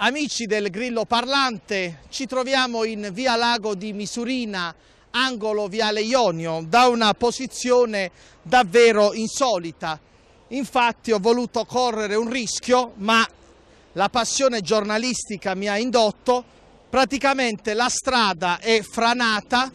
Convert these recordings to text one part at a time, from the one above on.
Amici del Grillo Parlante, ci troviamo in via Lago di Misurina, angolo viale Ionio, da una posizione davvero insolita. Infatti ho voluto correre un rischio, ma la passione giornalistica mi ha indotto, praticamente la strada è franata,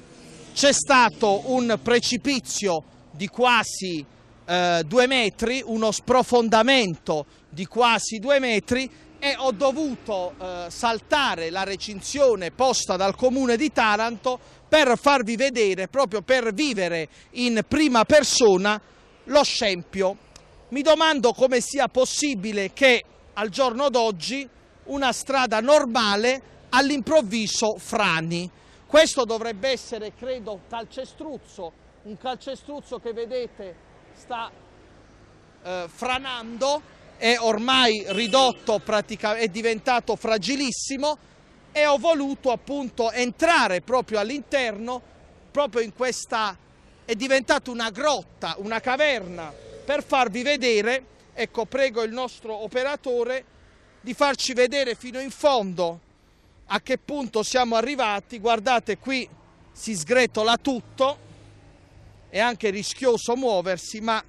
c'è stato un precipizio di quasi eh, due metri, uno sprofondamento di quasi due metri e ho dovuto eh, saltare la recinzione posta dal comune di Taranto per farvi vedere, proprio per vivere in prima persona, lo scempio. Mi domando come sia possibile che al giorno d'oggi una strada normale all'improvviso frani. Questo dovrebbe essere, credo, calcestruzzo, un calcestruzzo che vedete sta eh, franando, è ormai ridotto, è diventato fragilissimo e ho voluto appunto entrare proprio all'interno, proprio in questa, è diventata una grotta, una caverna, per farvi vedere Ecco, prego il nostro operatore di farci vedere fino in fondo a che punto siamo arrivati. Guardate qui si sgretola tutto, è anche rischioso muoversi, ma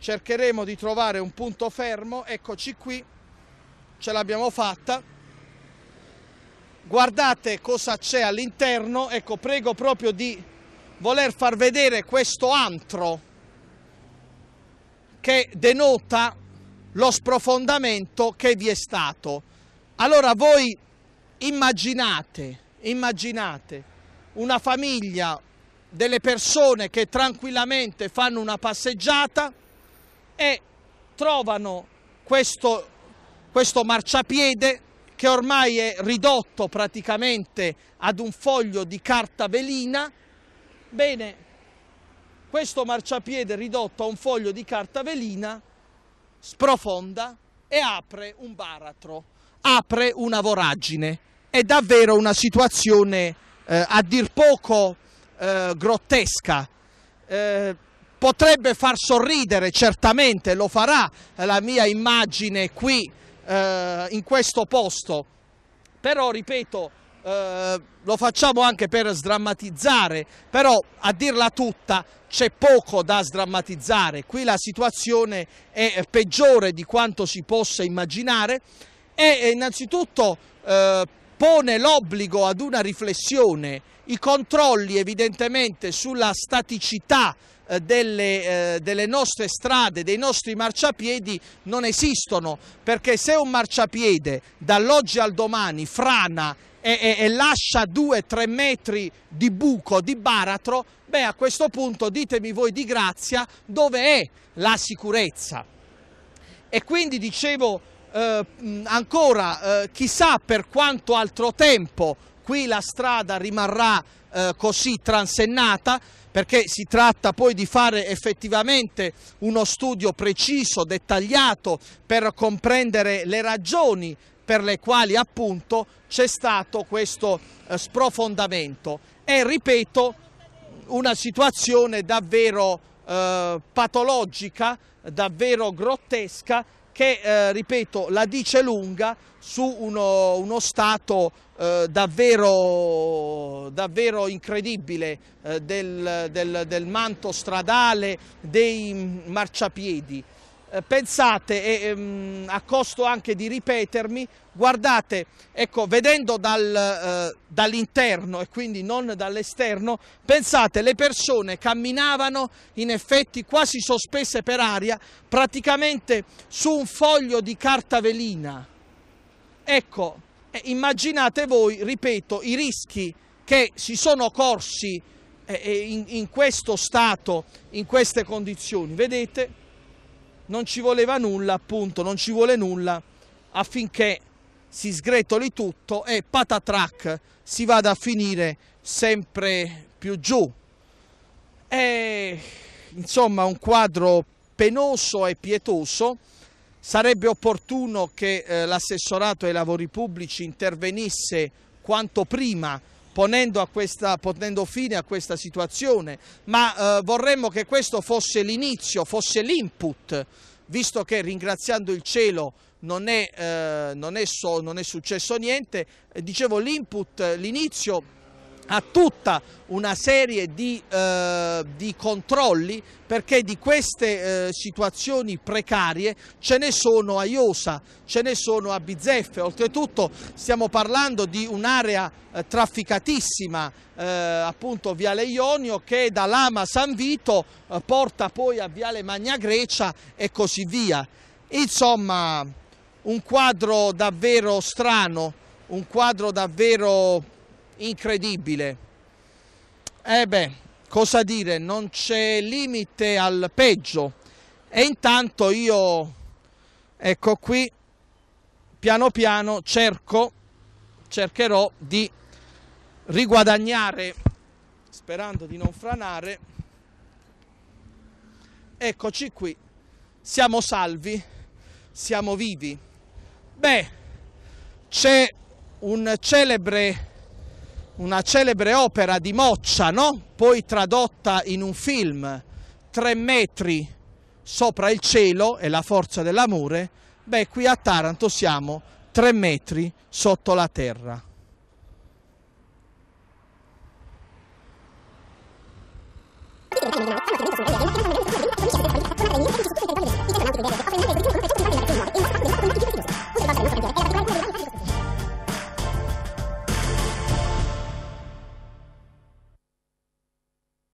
cercheremo di trovare un punto fermo. Eccoci qui, ce l'abbiamo fatta. Guardate cosa c'è all'interno, ecco prego proprio di voler far vedere questo antro che denota lo sprofondamento che vi è stato. Allora voi immaginate, immaginate una famiglia, delle persone che tranquillamente fanno una passeggiata e trovano questo, questo marciapiede che ormai è ridotto praticamente ad un foglio di carta velina. Bene, questo marciapiede ridotto a un foglio di carta velina sprofonda e apre un baratro, apre una voragine. È davvero una situazione eh, a dir poco eh, grottesca. Eh, potrebbe far sorridere, certamente lo farà eh, la mia immagine qui eh, in questo posto, però ripeto eh, lo facciamo anche per sdrammatizzare, però a dirla tutta c'è poco da sdrammatizzare, qui la situazione è peggiore di quanto si possa immaginare e eh, innanzitutto eh, pone l'obbligo ad una riflessione, i controlli evidentemente sulla staticità eh, delle, eh, delle, nostre strade, dei nostri marciapiedi non esistono perché se un marciapiede dall'oggi al domani frana e, e, e lascia 2-3 metri di buco, di baratro, beh a questo punto ditemi voi di grazia dove è la sicurezza. E quindi dicevo eh, ancora, eh, chissà per quanto altro tempo qui la strada rimarrà eh, così transennata perché si tratta poi di fare effettivamente uno studio preciso, dettagliato per comprendere le ragioni per le quali appunto c'è stato questo eh, sprofondamento. È, ripeto, una situazione davvero eh, patologica, davvero grottesca, che, eh, ripeto, la dice lunga su uno, uno stato eh, davvero, davvero, incredibile eh, del, del, del manto stradale, dei marciapiedi. Eh, pensate, e ehm, a costo anche di ripetermi, guardate, ecco, vedendo dal, eh, dall'interno e quindi non dall'esterno, pensate, le persone camminavano in effetti quasi sospese per aria, praticamente su un foglio di carta velina. Ecco, immaginate voi, ripeto, i rischi che si sono corsi eh, in, in questo stato, in queste condizioni, vedete? non ci voleva nulla, appunto, non ci vuole nulla affinché si sgretoli tutto e patatrac si vada a finire sempre più giù. È insomma un quadro penoso e pietoso. Sarebbe opportuno che eh, l'assessorato ai lavori pubblici intervenisse quanto prima ponendo, a questa, ponendo fine a questa situazione, ma eh, vorremmo che questo fosse l'inizio, fosse l'input, visto che ringraziando il cielo non è, eh, non è, so, non è successo niente, eh, dicevo l'input, l'inizio a tutta una serie di, eh, di controlli perché di queste eh, situazioni precarie ce ne sono a Iosa, ce ne sono a Bizzeffe, oltretutto stiamo parlando di un'area eh, trafficatissima eh, appunto Viale Ionio che da Lama San Vito eh, porta poi a Viale Magna Grecia e così via. Insomma un quadro davvero strano, un quadro davvero incredibile. E eh beh, cosa dire, non c'è limite al peggio. E intanto io, ecco qui, piano piano cerco, cercherò di riguadagnare, sperando di non franare, eccoci qui, siamo salvi, siamo vivi. Beh, c'è un celebre una celebre opera di Moccia, no? poi tradotta in un film, Tre metri sopra il cielo e la forza dell'amore, beh qui a Taranto siamo tre metri sotto la terra.